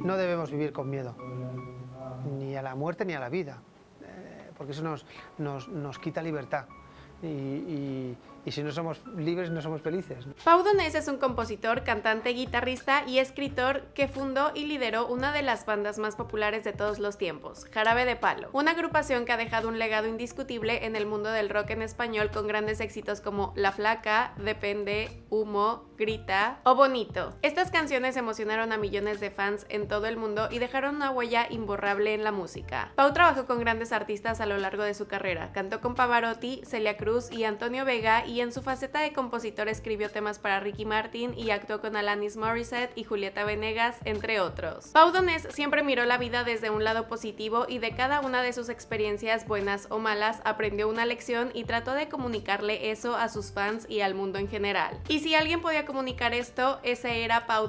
No debemos vivir con miedo, ni a la muerte ni a la vida, eh, porque eso nos, nos, quita libertad y si no somos libres no somos felices. Pau Donés es un compositor, cantante, guitarrista y escritor que fundó y lideró una de las bandas más populares de todos los tiempos, Jarabe de Palo, una agrupación que ha dejado un legado indiscutible en el mundo del rock en español con grandes éxitos como La Flaca, Depende, Humo, Grita o Bonito. Estas canciones emocionaron a millones de fans en todo el mundo y dejaron una huella imborrable en la música. Pau trabajó con grandes artistas a lo largo de su carrera, cantó con Pavarotti, Celia Cruz y Antonio Vega y en su faceta de compositor escribió temas para Ricky Martin y actuó con Alanis Morissette y Julieta Venegas, entre otros. Pau siempre miró la vida desde un lado positivo y de cada una de sus experiencias, buenas o malas, aprendió una lección y trató de comunicarle eso a sus fans y al mundo en general. Y si alguien podía comunicar esto, ese era Pau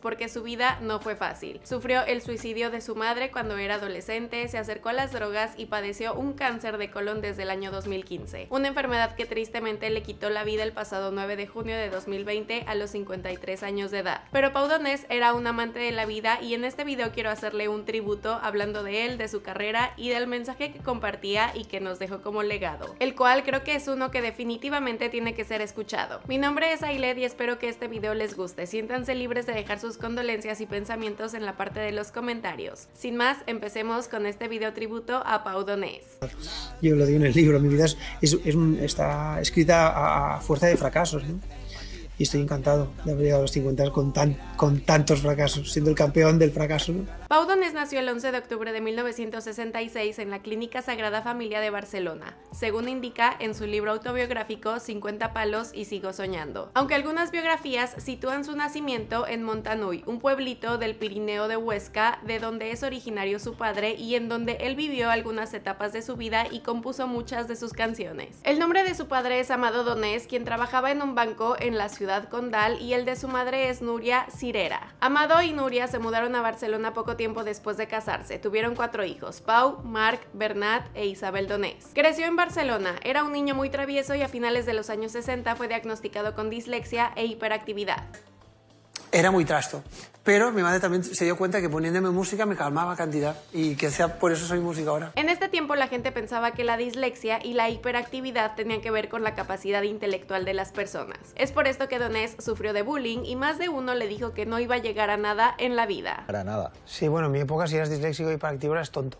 porque su vida no fue fácil. Sufrió el suicidio de su madre cuando era adolescente, se acercó a las drogas y padeció un cáncer de colon desde el año 2015, una enfermedad que tristemente le quitó la vida el pasado 9 de junio de 2020 a los 53 años de edad. Pero Paudonés era un amante de la vida y en este video quiero hacerle un tributo hablando de él, de su carrera y del mensaje que compartía y que nos dejó como legado, el cual creo que es uno que definitivamente tiene que ser escuchado. Mi nombre es Ailed y espero que este video les guste. Siéntanse libres de dejar sus condolencias y pensamientos en la parte de los comentarios. Sin más, empecemos con este video tributo a Paudonés. Yo lo digo en el libro, mi vida está escrita a, fuerza de fracasos. ¿no? y estoy encantado de haber llegado a los 50 con, tan, con tantos fracasos, siendo el campeón del fracaso. Pau Donés nació el 11 de octubre de 1966 en la Clínica Sagrada Familia de Barcelona, según indica en su libro autobiográfico 50 palos y sigo soñando. Aunque algunas biografías sitúan su nacimiento en Montanuy, un pueblito del Pirineo de Huesca, de donde es originario su padre y en donde él vivió algunas etapas de su vida y compuso muchas de sus canciones. El nombre de su padre es Amado Donés, quien trabajaba en un banco en la ciudad Condal y el de su madre es Nuria Cirera. Amado y Nuria se mudaron a Barcelona poco tiempo después de casarse. Tuvieron cuatro hijos, Pau, Marc, Bernat e Isabel Donés. Creció en Barcelona, era un niño muy travieso y a finales de los años 60 fue diagnosticado con dislexia e hiperactividad era muy trasto. Pero mi madre también se dio cuenta que poniéndome música me calmaba cantidad y que sea por eso soy música ahora. En este tiempo la gente pensaba que la dislexia y la hiperactividad tenían que ver con la capacidad intelectual de las personas. Es por esto que Donés sufrió de bullying y más de uno le dijo que no iba a llegar a nada en la vida. Para nada. Sí, bueno, en mi época si eras disléxico y hiperactivo eras tonto.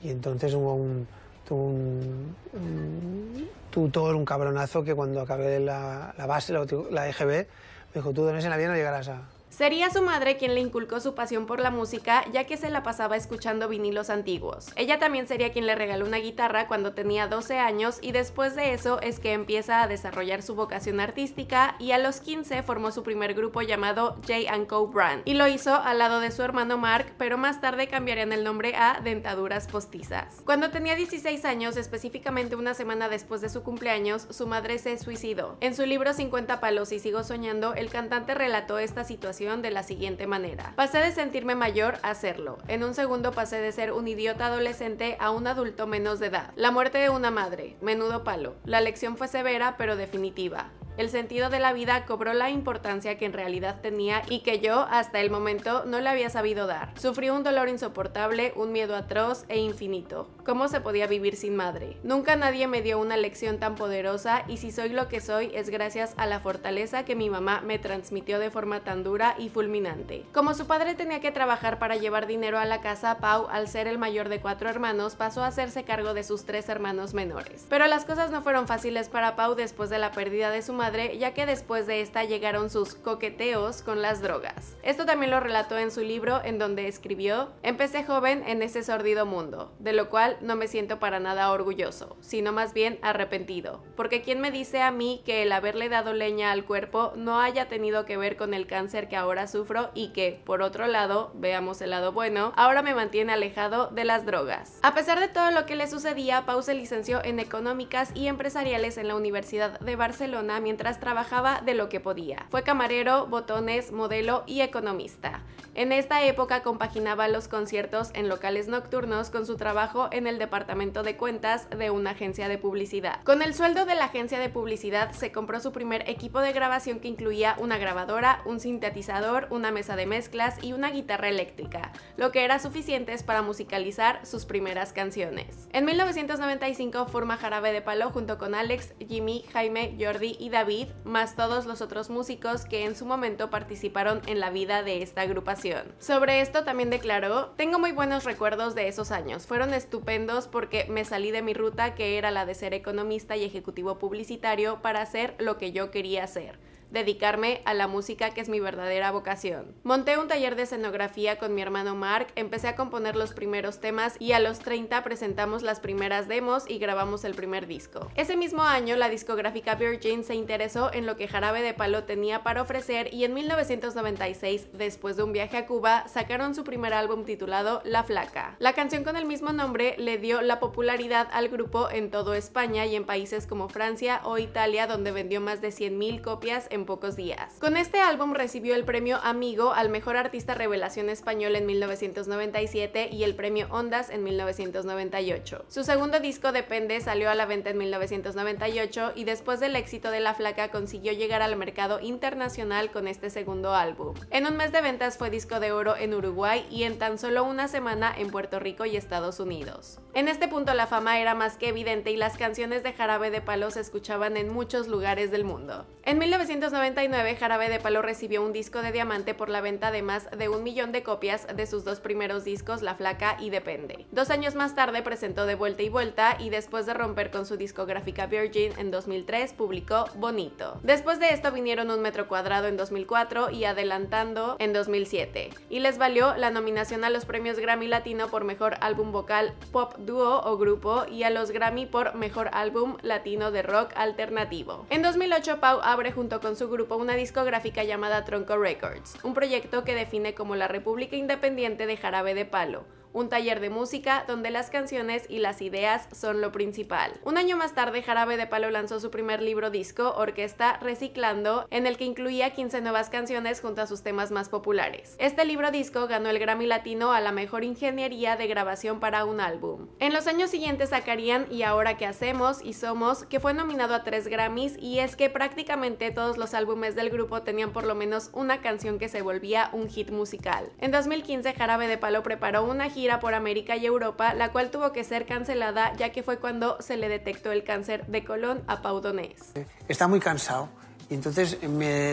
Y entonces hubo un, tuvo un, tutor, un cabronazo que cuando acabé la, la base, la, la EGB, dijo, tú de en la vida no llegarás a... Sería su madre quien le inculcó su pasión por la música, ya que se la pasaba escuchando vinilos antiguos. Ella también sería quien le regaló una guitarra cuando tenía 12 años y después de eso es que empieza a desarrollar su vocación artística y a los 15 formó su primer grupo llamado J Co Brand y lo hizo al lado de su hermano Mark, pero más tarde cambiarían el nombre a Dentaduras Postizas. Cuando tenía 16 años, específicamente una semana después de su cumpleaños, su madre se suicidó. En su libro 50 palos y sigo soñando, el cantante relató esta situación de la siguiente manera. Pasé de sentirme mayor a serlo. En un segundo pasé de ser un idiota adolescente a un adulto menos de edad. La muerte de una madre, menudo palo. La lección fue severa pero definitiva. El sentido de la vida cobró la importancia que en realidad tenía y que yo hasta el momento no le había sabido dar. Sufrí un dolor insoportable, un miedo atroz e infinito. ¿Cómo se podía vivir sin madre? Nunca nadie me dio una lección tan poderosa y si soy lo que soy es gracias a la fortaleza que mi mamá me transmitió de forma tan dura y fulminante. Como su padre tenía que trabajar para llevar dinero a la casa, Pau, al ser el mayor de cuatro hermanos, pasó a hacerse cargo de sus tres hermanos menores. Pero las cosas no fueron fáciles para Pau después de la pérdida de su madre ya que después de esta llegaron sus coqueteos con las drogas. Esto también lo relató en su libro, en donde escribió: Empecé joven en ese sordido mundo, de lo cual no me siento para nada orgulloso, sino más bien arrepentido. Porque quién me dice a mí que el haberle dado leña al cuerpo no haya tenido que ver con el cáncer que ahora sufro y que, por otro lado, veamos el lado bueno, ahora me mantiene alejado de las drogas. A pesar de todo lo que le sucedía, Pau se licenció en Económicas y Empresariales en la Universidad de Barcelona mientras trabajaba de lo que podía. Fue camarero, botones, modelo y economista. En esta época compaginaba los conciertos en locales nocturnos con su trabajo en el departamento de cuentas de una agencia de publicidad. Con el sueldo de la agencia de publicidad se compró su primer equipo de grabación que incluía una grabadora, un sintetizador, una mesa de mezclas y una guitarra eléctrica, lo que era suficiente para musicalizar sus primeras canciones. En 1995 forma Jarabe de Palo junto con Alex, Jimmy, Jaime, Jordi y David David, más todos los otros músicos que en su momento participaron en la vida de esta agrupación. Sobre esto también declaró, tengo muy buenos recuerdos de esos años, fueron estupendos porque me salí de mi ruta que era la de ser economista y ejecutivo publicitario para hacer lo que yo quería hacer dedicarme a la música que es mi verdadera vocación. Monté un taller de escenografía con mi hermano Mark, empecé a componer los primeros temas y a los 30 presentamos las primeras demos y grabamos el primer disco. Ese mismo año la discográfica Virgin se interesó en lo que Jarabe de Palo tenía para ofrecer y en 1996, después de un viaje a Cuba, sacaron su primer álbum titulado La Flaca. La canción con el mismo nombre le dio la popularidad al grupo en todo España y en países como Francia o Italia donde vendió más de 100.000 copias en pocos días. Con este álbum recibió el premio Amigo al Mejor Artista Revelación Español en 1997 y el premio Ondas en 1998. Su segundo disco Depende salió a la venta en 1998 y después del éxito de La Flaca consiguió llegar al mercado internacional con este segundo álbum. En un mes de ventas fue disco de oro en Uruguay y en tan solo una semana en Puerto Rico y Estados Unidos. En este punto la fama era más que evidente y las canciones de Jarabe de Palo se escuchaban en muchos lugares del mundo. En 1998 1999, Jarabe de Palo recibió un disco de diamante por la venta de más de un millón de copias de sus dos primeros discos, La Flaca y Depende. Dos años más tarde presentó De Vuelta y Vuelta y después de romper con su discográfica Virgin en 2003, publicó Bonito. Después de esto vinieron Un Metro Cuadrado en 2004 y Adelantando en 2007. Y les valió la nominación a los premios Grammy Latino por Mejor Álbum Vocal Pop Dúo o Grupo y a los Grammy por Mejor Álbum Latino de Rock Alternativo. En 2008, Pau abre junto con su grupo una discográfica llamada Tronco Records, un proyecto que define como la República Independiente de Jarabe de Palo, un taller de música donde las canciones y las ideas son lo principal. Un año más tarde, Jarabe de Palo lanzó su primer libro disco, Orquesta Reciclando, en el que incluía 15 nuevas canciones junto a sus temas más populares. Este libro disco ganó el Grammy Latino a la mejor ingeniería de grabación para un álbum. En los años siguientes sacarían Y ahora qué hacemos y somos, que fue nominado a tres Grammys y es que prácticamente todos los álbumes del grupo tenían por lo menos una canción que se volvía un hit musical. En 2015 Jarabe de Palo preparó una hit, por América y Europa, la cual tuvo que ser cancelada ya que fue cuando se le detectó el cáncer de colon a Pau Donés. Está muy cansado. Y entonces me,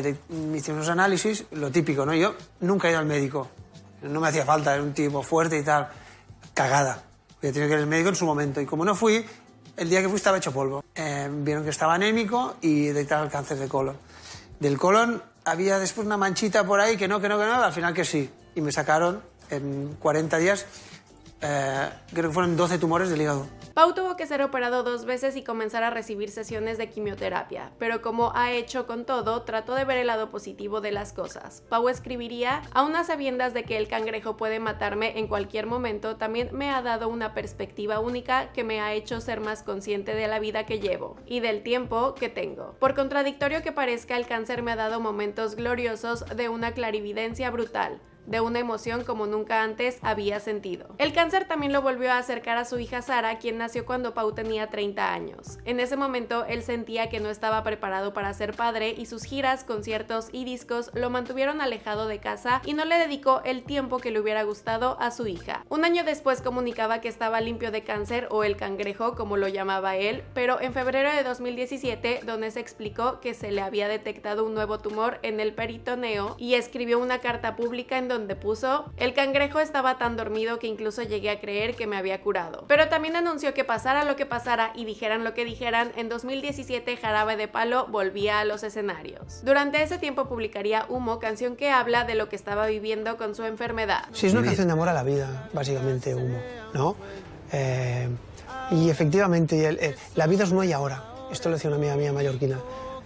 hicieron unos análisis, lo típico, ¿no? Yo nunca he ido al médico. No me hacía falta, era un tipo fuerte y tal. Cagada. Yo tenía que ir al médico en su momento. Y como no fui, el día que fui estaba hecho polvo. Eh, vieron que estaba anémico y detectaron el cáncer de colon. Del colon había después una manchita por ahí que no, que no, que no, al final que sí. Y me sacaron en 40 días, eh, creo que fueron 12 tumores del hígado. Pau tuvo que ser operado dos veces y comenzar a recibir sesiones de quimioterapia, pero como ha hecho con todo, trató de ver el lado positivo de las cosas. Pau escribiría, a unas sabiendas de que el cangrejo puede matarme en cualquier momento, también me ha dado una perspectiva única que me ha hecho ser más consciente de la vida que llevo y del tiempo que tengo. Por contradictorio que parezca, el cáncer me ha dado momentos gloriosos de una clarividencia brutal de una emoción como nunca antes había sentido. El cáncer también lo volvió a acercar a su hija Sara, quien nació cuando Pau tenía 30 años. En ese momento él sentía que no estaba preparado para ser padre y sus giras, conciertos y discos lo mantuvieron alejado de casa y no le dedicó el tiempo que le hubiera gustado a su hija. Un año después comunicaba que estaba limpio de cáncer o el cangrejo como lo llamaba él, pero en febrero de 2017 donde se explicó que se le había detectado un nuevo tumor en el peritoneo y escribió una carta pública en donde puso, el cangrejo estaba tan dormido que incluso llegué a creer que me había curado. Pero también anunció que pasara lo que pasara y dijeran lo que dijeran, en 2017 Jarabe de Palo volvía a los escenarios. Durante ese tiempo publicaría Humo, canción que habla de lo que estaba viviendo con su enfermedad. Sí, es una canción de amor a la vida, básicamente Humo, ¿no? Eh, y efectivamente, la vida es muy y ahora. Esto lo decía una amiga mía mallorquina.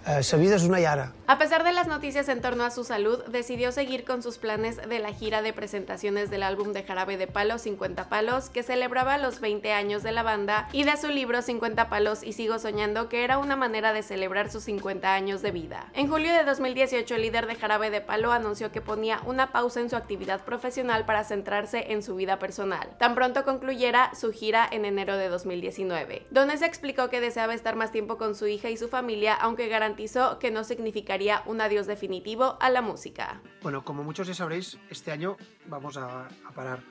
Eh, su es una yara. A pesar de las noticias en torno a su salud, decidió seguir con sus planes de la gira de presentaciones del álbum de Jarabe de Palo 50 Palos, que celebraba los 20 años de la banda, y de su libro 50 Palos y Sigo Soñando, que era una manera de celebrar sus 50 años de vida. En julio de 2018, el líder de Jarabe de Palo anunció que ponía una pausa en su actividad profesional para centrarse en su vida personal. Tan pronto concluyera su gira en enero de 2019. se explicó que deseaba estar más tiempo con su hija y su familia, aunque garantizaba que no significaría un adiós definitivo a la música. Bueno, como muchos ya sabréis, este año vamos a, parar.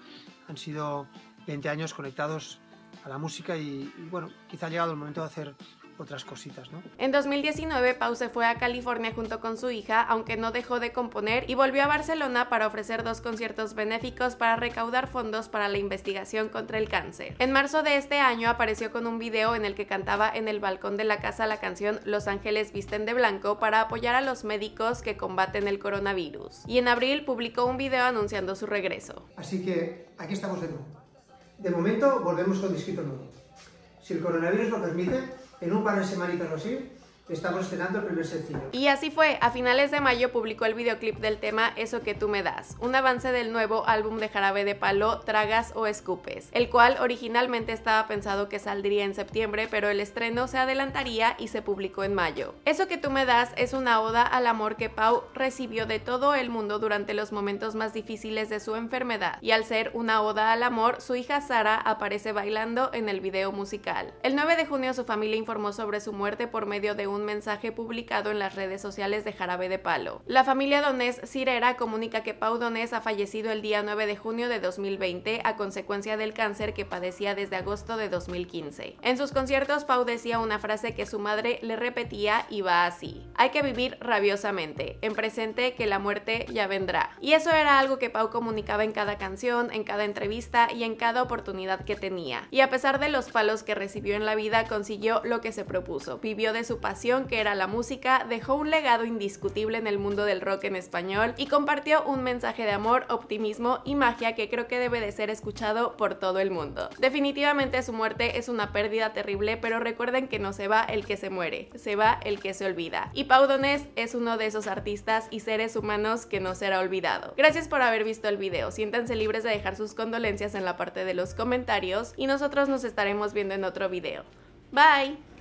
Han sido 20 años conectados a la música y, y, bueno, quizá ha llegado el momento de hacer otras cositas, ¿no? En 2019, Pau se fue a California junto con su hija, aunque no dejó de componer, y volvió a Barcelona para ofrecer dos conciertos benéficos para recaudar fondos para la investigación contra el cáncer. En marzo de este año apareció con un video en el que cantaba en el balcón de la casa la canción Los Ángeles Visten de Blanco para apoyar a los médicos que combaten el coronavirus. Y en abril publicó un video anunciando su regreso. Así que aquí estamos de nuevo. De momento volvemos con disquito nuevo. Si el coronavirus lo permite, en un par de semanitas o así, Estamos el primer sencillo. Y así fue, a finales de mayo publicó el videoclip del tema Eso que tú me das, un avance del nuevo álbum de Jarabe de Palo, Tragas o Escupes, el cual originalmente estaba pensado que saldría en septiembre, pero el estreno se adelantaría y se publicó en mayo. Eso que tú me das es una oda al amor que Pau recibió de todo el mundo durante los momentos más difíciles de su enfermedad, y al ser una oda al amor, su hija Sara aparece bailando en el video musical. El 9 de junio su familia informó sobre su muerte por medio de un un mensaje publicado en las redes sociales de Jarabe de Palo. La familia Donés Cirera comunica que Pau Donés ha fallecido el día 9 de junio de 2020 a consecuencia del cáncer que padecía desde agosto de 2015. En sus conciertos, Pau decía una frase que su madre le repetía y va así. Hay que vivir rabiosamente, en presente que la muerte ya vendrá. Y eso era algo que Pau comunicaba en cada canción, en cada entrevista y en cada oportunidad que tenía. Y a pesar de los palos que recibió en la vida, consiguió lo que se propuso, vivió de su pasión que era la música, dejó un legado indiscutible en el mundo del rock en español y compartió un mensaje de amor, optimismo y magia que creo que debe de ser escuchado por todo el mundo. Definitivamente su muerte es una pérdida terrible, pero recuerden que no se va el que se muere, se va el que se olvida. Y Pau es uno de esos artistas y seres humanos que no será olvidado. Gracias por haber visto el video, siéntanse libres de dejar sus condolencias en la parte de los comentarios y nosotros nos estaremos viendo en otro video. Bye!